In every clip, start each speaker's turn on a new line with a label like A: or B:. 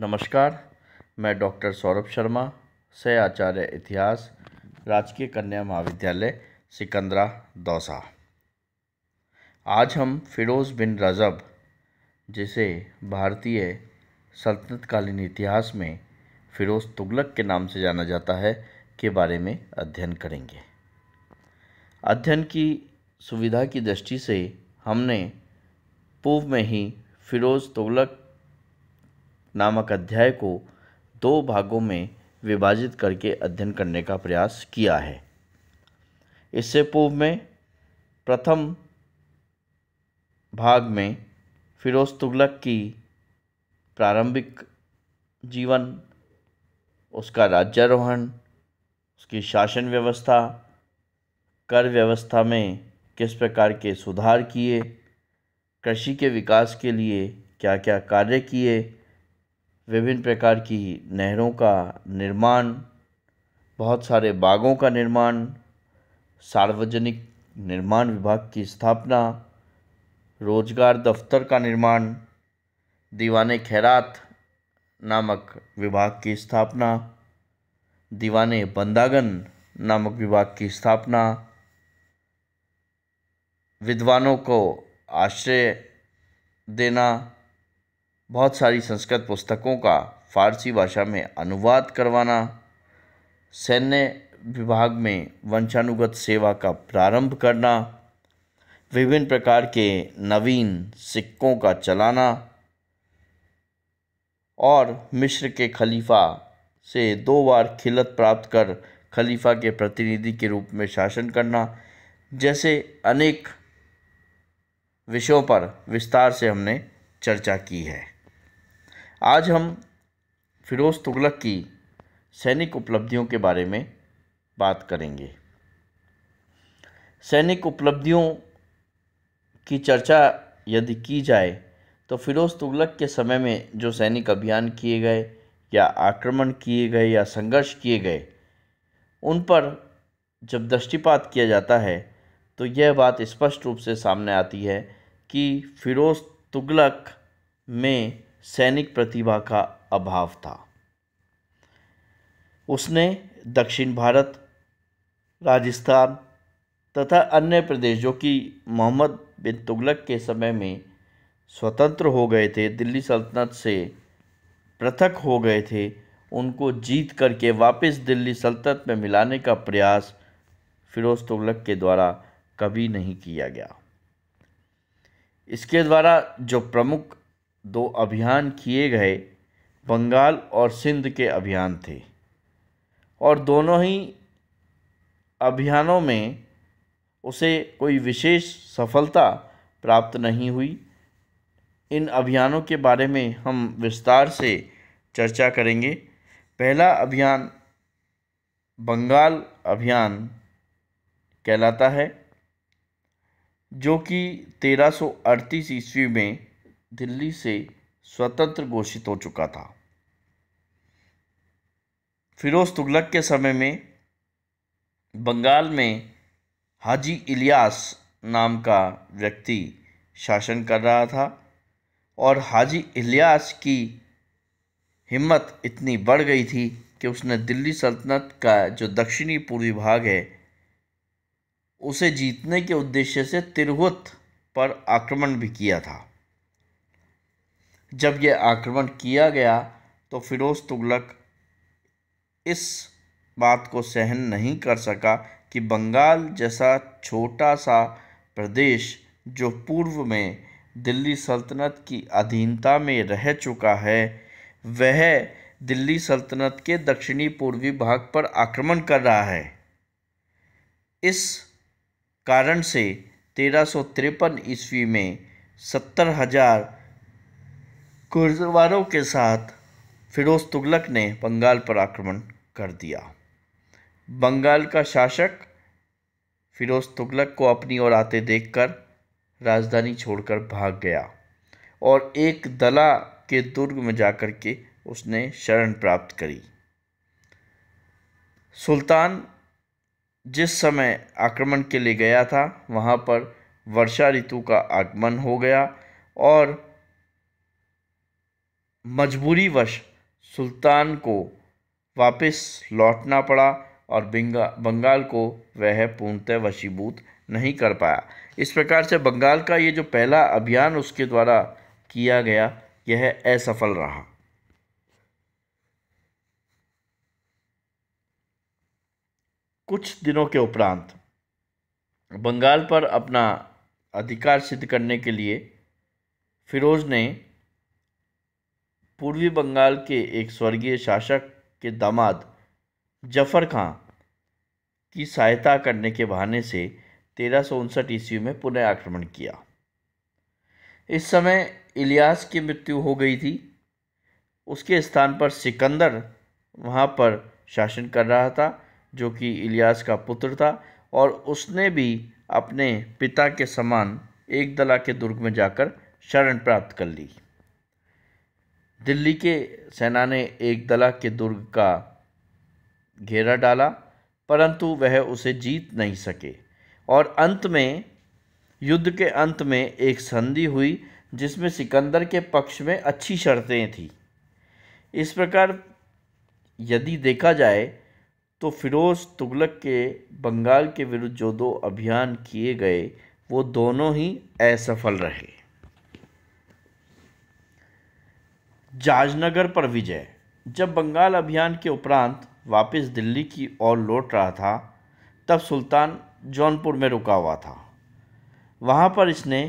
A: नमस्कार मैं डॉक्टर सौरभ शर्मा से आचार्य इतिहास राजकीय कन्या महाविद्यालय सिकंदरा दौसा आज हम फिरोज़ बिन रज़ब जिसे भारतीय सल्तनतकालीन इतिहास में फ़िरोज़ तुगलक के नाम से जाना जाता है के बारे में अध्ययन करेंगे अध्ययन की सुविधा की दृष्टि से हमने पूर्व में ही फ़िरोज़ तुगलक नामक अध्याय को दो भागों में विभाजित करके अध्ययन करने का प्रयास किया है इससे पूर्व में प्रथम भाग में फिरोज़ तुगलक की प्रारंभिक जीवन उसका राज्यारोहण उसकी शासन व्यवस्था कर व्यवस्था में किस प्रकार के सुधार किए कृषि के विकास के लिए क्या क्या कार्य किए विभिन्न प्रकार की नहरों का निर्माण बहुत सारे बागों का निर्माण सार्वजनिक निर्माण विभाग की स्थापना रोजगार दफ्तर का निर्माण दीवाने खैरात नामक विभाग की स्थापना दीवाने बंदागन नामक विभाग की स्थापना विद्वानों को आश्रय देना बहुत सारी संस्कृत पुस्तकों का फ़ारसी भाषा में अनुवाद करवाना सैन्य विभाग में वंशानुगत सेवा का प्रारंभ करना विभिन्न प्रकार के नवीन सिक्कों का चलाना और मिस्र के खलीफा से दो बार खिलत प्राप्त कर खलीफा के प्रतिनिधि के रूप में शासन करना जैसे अनेक विषयों पर विस्तार से हमने चर्चा की है आज हम फ़िरोज़ तुगलक की सैनिक उपलब्धियों के बारे में बात करेंगे सैनिक उपलब्धियों की चर्चा यदि की जाए तो फ़िरोज़ तुगलक के समय में जो सैनिक अभियान किए गए या आक्रमण किए गए या संघर्ष किए गए उन पर जब दृष्टिपात किया जाता है तो यह बात स्पष्ट रूप से सामने आती है कि फ़िरोज़ तुगलक में सैनिक प्रतिभा का अभाव था उसने दक्षिण भारत राजस्थान तथा अन्य प्रदेश जो कि मोहम्मद बिन तुगलक के समय में स्वतंत्र हो गए थे दिल्ली सल्तनत से पृथक हो गए थे उनको जीत करके वापस दिल्ली सल्तनत में मिलाने का प्रयास फ़िरोज़ तुगलक के द्वारा कभी नहीं किया गया इसके द्वारा जो प्रमुख दो अभियान किए गए बंगाल और सिंध के अभियान थे और दोनों ही अभियानों में उसे कोई विशेष सफलता प्राप्त नहीं हुई इन अभियानों के बारे में हम विस्तार से चर्चा करेंगे पहला अभियान बंगाल अभियान कहलाता है जो कि 1338 ईस्वी में दिल्ली से स्वतंत्र घोषित हो चुका था फिरोज़ तुगलक के समय में बंगाल में हाजी इलियास नाम का व्यक्ति शासन कर रहा था और हाजी इलियास की हिम्मत इतनी बढ़ गई थी कि उसने दिल्ली सल्तनत का जो दक्षिणी पूर्वी भाग है उसे जीतने के उद्देश्य से तिरहुत पर आक्रमण भी किया था जब यह आक्रमण किया गया तो फ़िरोज़ तुगलक इस बात को सहन नहीं कर सका कि बंगाल जैसा छोटा सा प्रदेश जो पूर्व में दिल्ली सल्तनत की अधीनता में रह चुका है वह दिल्ली सल्तनत के दक्षिणी पूर्वी भाग पर आक्रमण कर रहा है इस कारण से तेरह ईस्वी में सत्तर हज़ार घुड़सवारों के साथ फ़िरोज़ तुगलक ने बंगाल पर आक्रमण कर दिया बंगाल का शासक फ़िरोज़ तुगलक को अपनी ओर आते देखकर राजधानी छोड़कर भाग गया और एक दला के दुर्ग में जाकर के उसने शरण प्राप्त करी सुल्तान जिस समय आक्रमण के लिए गया था वहाँ पर वर्षा ऋतु का आगमन हो गया और मजबूरी वश सुल्तान को वापस लौटना पड़ा और बंगा बंगाल को वह पूर्णतः वशीभूत नहीं कर पाया इस प्रकार से बंगाल का ये जो पहला अभियान उसके द्वारा किया गया यह असफल रहा कुछ दिनों के उपरांत बंगाल पर अपना अधिकार सिद्ध करने के लिए फिरोज़ ने पूर्वी बंगाल के एक स्वर्गीय शासक के दामाद जफ़र खां की सहायता करने के बहाने से तेरह सौ उनसठ ईस्वी में पुनः आक्रमण किया इस समय इलियास की मृत्यु हो गई थी उसके स्थान पर सिकंदर वहाँ पर शासन कर रहा था जो कि इलियास का पुत्र था और उसने भी अपने पिता के समान एक दला के दुर्ग में जाकर शरण प्राप्त कर ली दिल्ली के सेना ने एक दला के दुर्ग का घेरा डाला परंतु वह उसे जीत नहीं सके और अंत में युद्ध के अंत में एक संधि हुई जिसमें सिकंदर के पक्ष में अच्छी शर्तें थीं इस प्रकार यदि देखा जाए तो फिरोज़ तुगलक के बंगाल के विरुद्ध जो दो अभियान किए गए वो दोनों ही असफल रहे जाजनगर पर विजय जब बंगाल अभियान के उपरांत वापस दिल्ली की ओर लौट रहा था तब सुल्तान जौनपुर में रुका हुआ था वहाँ पर इसने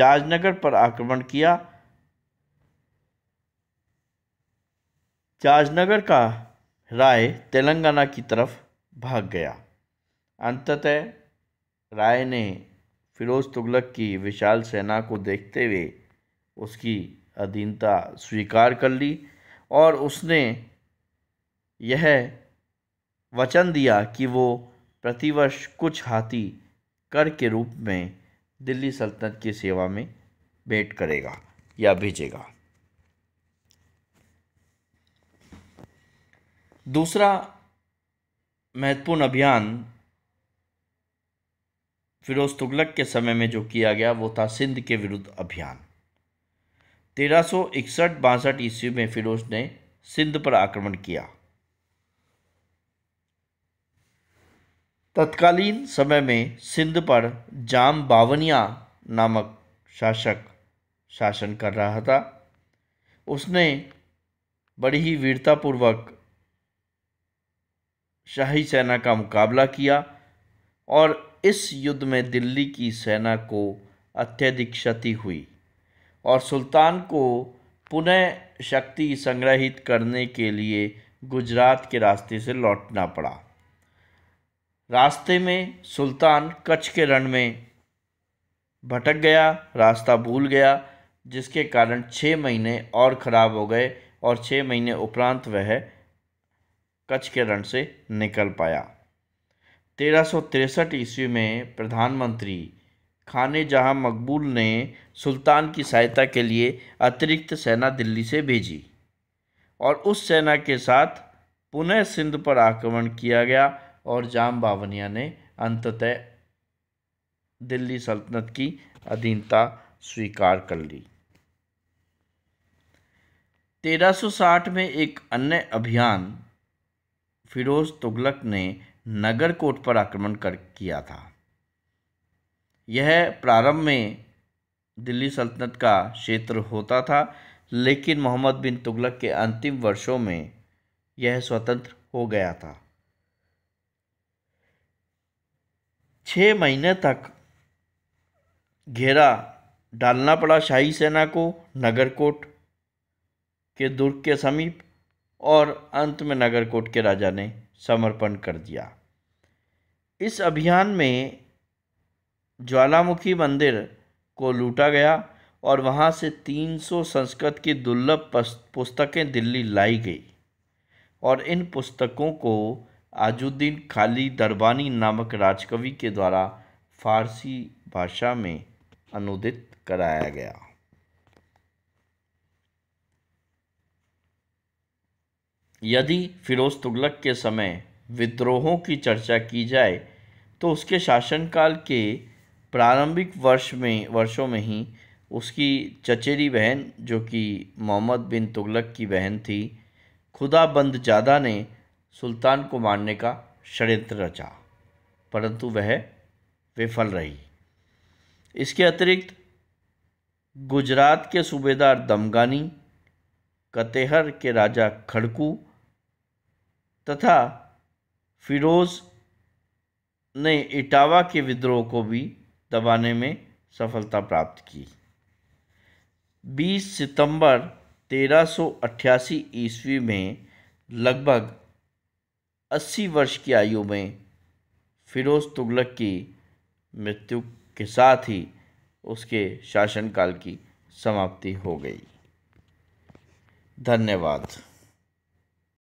A: जाजनगर पर आक्रमण किया जाजनगर का राय तेलंगाना की तरफ भाग गया अंततः राय ने फिरोज़ तुगलक की विशाल सेना को देखते हुए उसकी अधीनता स्वीकार कर ली और उसने यह वचन दिया कि वो प्रतिवर्ष कुछ हाथी कर के रूप में दिल्ली सल्तनत की सेवा में भेंट करेगा या भेजेगा दूसरा महत्वपूर्ण अभियान फिरोज तुगलक के समय में जो किया गया वो था सिंध के विरुद्ध अभियान तेरह सौ इकसठ बासठ ईस्वी में फिरोज ने सिंध पर आक्रमण किया तत्कालीन समय में सिंध पर जाम बावनिया नामक शासक शासन कर रहा था उसने बड़ी ही वीरतापूर्वक शाही सेना का मुकाबला किया और इस युद्ध में दिल्ली की सेना को अत्यधिक क्षति हुई और सुल्तान को पुनः शक्ति संग्रहित करने के लिए गुजरात के रास्ते से लौटना पड़ा रास्ते में सुल्तान कच्छ के रण में भटक गया रास्ता भूल गया जिसके कारण छः महीने और ख़राब हो गए और छः महीने उपरांत वह कच्छ के रण से निकल पाया तेरह सौ तिरसठ ईस्वी में प्रधानमंत्री खान जहाँ मकबूल ने सुल्तान की सहायता के लिए अतिरिक्त सेना दिल्ली से भेजी और उस सेना के साथ पुनः सिंध पर आक्रमण किया गया और जाम बावनिया ने अंततः दिल्ली सल्तनत की अधीनता स्वीकार कर ली 1360 में एक अन्य अभियान फिरोज़ तुगलक ने नगर कोट पर आक्रमण कर किया था यह प्रारंभ में दिल्ली सल्तनत का क्षेत्र होता था लेकिन मोहम्मद बिन तुगलक के अंतिम वर्षों में यह स्वतंत्र हो गया था छः महीने तक घेरा डालना पड़ा शाही सेना को नगरकोट के दुर्ग के समीप और अंत में नगरकोट के राजा ने समर्पण कर दिया इस अभियान में ज्वालामुखी मंदिर को लूटा गया और वहाँ से 300 संस्कृत की दुर्लभ पुस्तकें दिल्ली लाई गई और इन पुस्तकों को आजुद्दीन खाली दरबानी नामक राजकवि के द्वारा फारसी भाषा में अनुदित कराया गया यदि फिरोज तुगलक के समय विद्रोहों की चर्चा की जाए तो उसके शासनकाल के प्रारंभिक वर्ष में वर्षों में ही उसकी चचेरी बहन जो कि मोहम्मद बिन तुगलक की बहन थी खुदा बंद जादा ने सुल्तान को मारने का षड्यंत्र रचा परंतु वह विफल रही इसके अतिरिक्त गुजरात के सूबेदार दमगानी कतेहर के राजा खड़कू तथा फिरोज़ ने इटावा के विद्रोह को भी दबाने में सफलता प्राप्त की 20 सितंबर 1388 ईस्वी में लगभग 80 वर्ष की आयु में फिरोज़ तुगलक की मृत्यु के साथ ही उसके शासनकाल की समाप्ति हो गई धन्यवाद